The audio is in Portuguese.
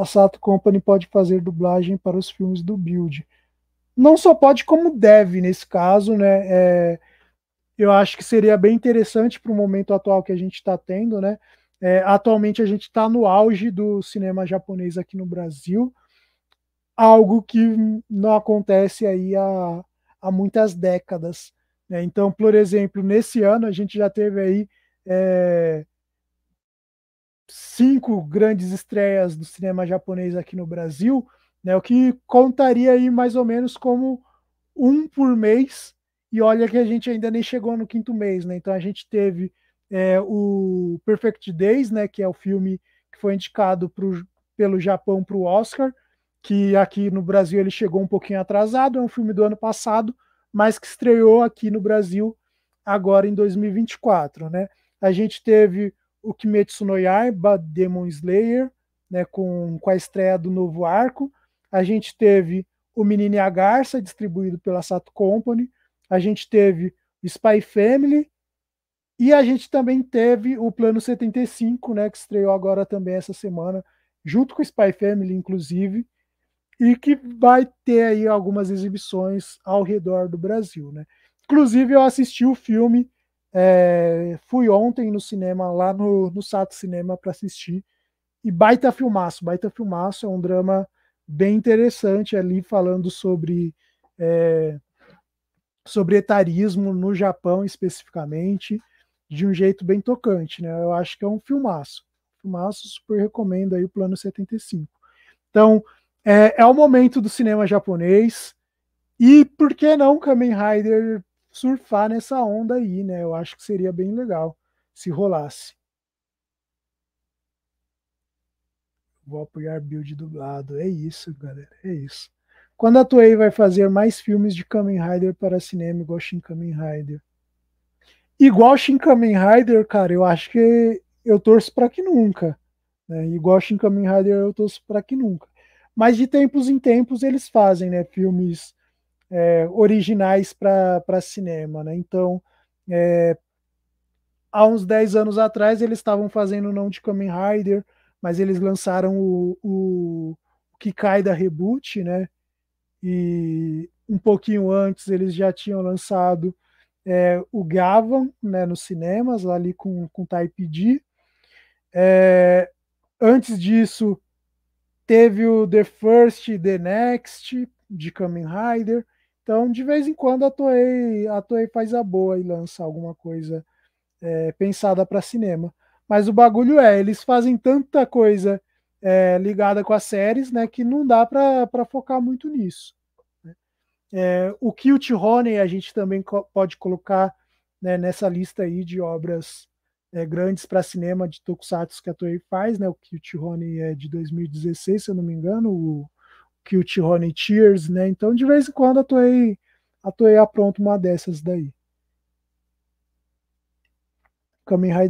a Sato Company pode fazer dublagem para os filmes do Build. Não só pode, como deve nesse caso, né? É, eu acho que seria bem interessante para o momento atual que a gente está tendo, né? É, atualmente a gente está no auge do cinema japonês aqui no Brasil, algo que não acontece aí há, há muitas décadas. Né? Então, por exemplo, nesse ano a gente já teve aí é, cinco grandes estreias do cinema japonês aqui no Brasil, né, o que contaria aí mais ou menos como um por mês, e olha que a gente ainda nem chegou no quinto mês, né? Então a gente teve é, o Perfect Days, né, que é o filme que foi indicado pro, pelo Japão para o Oscar, que aqui no Brasil ele chegou um pouquinho atrasado, é um filme do ano passado, mas que estreou aqui no Brasil agora em 2024, né? A gente teve o Kimetsu no Yaiba, Demon Slayer, né, com, com a estreia do novo arco. A gente teve o Menino e a Garça, distribuído pela Sato Company. A gente teve Spy Family. E a gente também teve o Plano 75, né, que estreou agora também essa semana, junto com Spy Family, inclusive, e que vai ter aí algumas exibições ao redor do Brasil. Né? Inclusive, eu assisti o filme é, fui ontem no cinema, lá no, no Sato Cinema, para assistir. E baita filmaço, baita filmaço. É um drama bem interessante ali, falando sobre, é, sobre etarismo no Japão, especificamente, de um jeito bem tocante. Né? Eu acho que é um filmaço. Filmaço, super recomendo aí o Plano 75. Então, é, é o momento do cinema japonês. E por que não Kamen Rider surfar nessa onda aí, né? Eu acho que seria bem legal se rolasse. Vou apoiar build dublado. É isso, galera. É isso. Quando a Toei vai fazer mais filmes de Kamen Rider para cinema igual Shin Kamen Rider? Igual Shin Kamen Rider, cara, eu acho que eu torço para que nunca. Né? Igual Shin Kamen Rider, eu torço para que nunca. Mas de tempos em tempos eles fazem, né? Filmes é, originais para cinema. Né? Então, é, há uns 10 anos atrás, eles estavam fazendo não de Kamen Rider, mas eles lançaram o, o, Que Cai da Reboot, né? e um pouquinho antes eles já tinham lançado é, o Gavan né, nos cinemas, lá ali com, com Type D. É, antes disso, teve o The First e The Next de Kamen Rider. Então, de vez em quando, a Toei, a Toei faz a boa e lança alguma coisa é, pensada para cinema. Mas o bagulho é, eles fazem tanta coisa é, ligada com as séries, né, que não dá para focar muito nisso. Né. É, o Kilt Honey a gente também co pode colocar né, nessa lista aí de obras é, grandes para cinema de Tokusatsu que a Toei faz, né? O Kilt Honey é de 2016, se eu não me engano, o Cute Honey Tears, né? Então, de vez em quando, atuei, atuei a pronto uma dessas daí. Kamen Rider